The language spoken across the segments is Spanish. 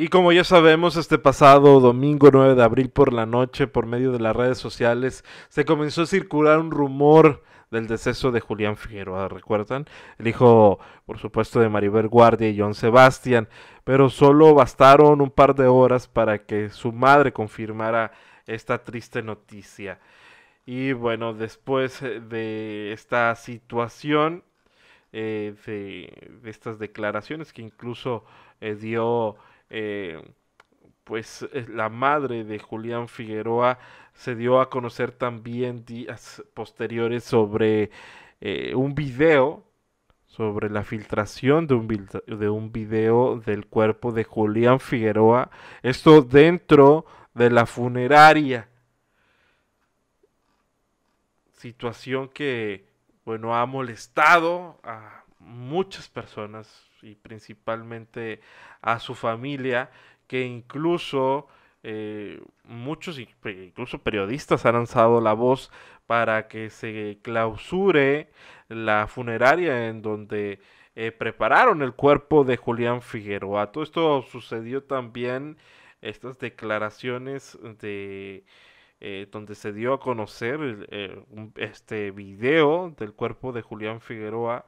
Y como ya sabemos, este pasado domingo 9 de abril por la noche, por medio de las redes sociales, se comenzó a circular un rumor del deceso de Julián Figueroa, ¿recuerdan? El hijo, por supuesto, de Maribel Guardia y John Sebastián, pero solo bastaron un par de horas para que su madre confirmara esta triste noticia. Y bueno, después eh, de esta situación, eh, de, estas declaraciones que incluso eh, dio eh, pues eh, la madre de Julián Figueroa se dio a conocer también días posteriores sobre eh, un video, sobre la filtración de un, de un video del cuerpo de Julián Figueroa, esto dentro de la funeraria. Situación que, bueno, ha molestado a muchas personas y principalmente a su familia que incluso eh, muchos incluso periodistas han lanzado la voz para que se clausure la funeraria en donde eh, prepararon el cuerpo de Julián Figueroa. Todo esto sucedió también estas declaraciones de eh, donde se dio a conocer este video del cuerpo de Julián Figueroa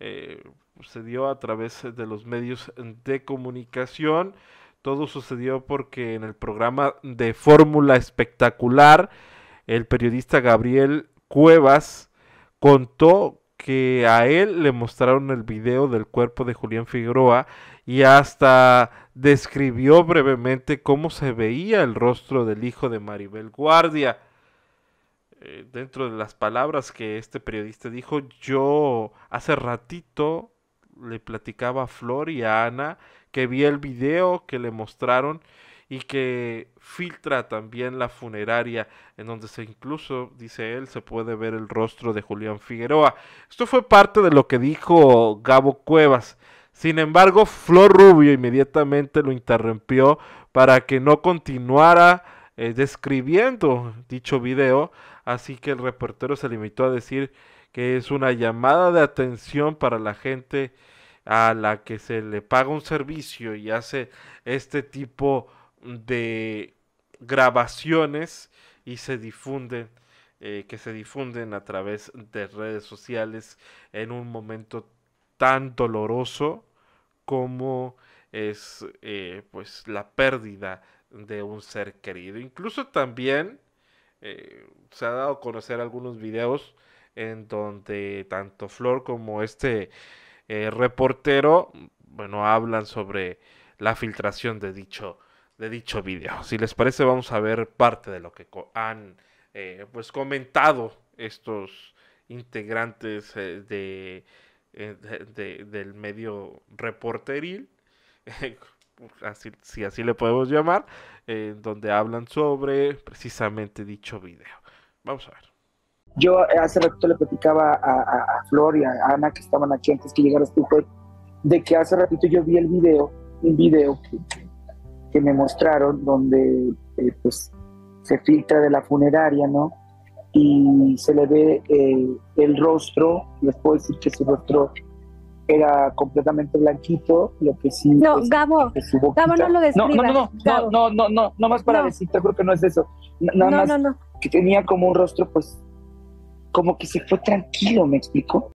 eh, se sucedió a través de los medios de comunicación. Todo sucedió porque en el programa de Fórmula Espectacular, el periodista Gabriel Cuevas contó que a él le mostraron el video del cuerpo de Julián Figueroa y hasta describió brevemente cómo se veía el rostro del hijo de Maribel Guardia. Eh, dentro de las palabras que este periodista dijo, yo hace ratito le platicaba a Flor y a Ana que vi el video que le mostraron y que filtra también la funeraria, en donde se incluso, dice él, se puede ver el rostro de Julián Figueroa. Esto fue parte de lo que dijo Gabo Cuevas. Sin embargo, Flor Rubio inmediatamente lo interrumpió para que no continuara eh, describiendo dicho video, así que el reportero se limitó a decir que es una llamada de atención para la gente a la que se le paga un servicio y hace este tipo de grabaciones y se difunden eh, que se difunden a través de redes sociales en un momento tan doloroso como es eh, pues la pérdida de un ser querido. Incluso también eh, se ha dado a conocer algunos videos en donde tanto Flor como este eh, reportero, bueno, hablan sobre la filtración de dicho, de dicho video. Si les parece, vamos a ver parte de lo que han eh, pues comentado estos integrantes de, de, del medio reporteril así, si así le podemos llamar, en donde hablan sobre precisamente dicho video. Vamos a ver. Yo eh, hace rato le platicaba a, a, Flor y a Ana que estaban aquí antes que llegaras este tú, de que hace ratito yo vi el video, un video que, me mostraron donde eh, pues se filtra de la funeraria, ¿no? Y se le ve eh, el rostro, les puedo decir que su rostro era completamente blanquito, lo que sí... No, Gabo, Gabo no lo describa. No, no, no, no, no, no, no, no, más para no. decirte, creo que no es eso. Nada más que tenía como un rostro, pues, como que se fue tranquilo, ¿me explico?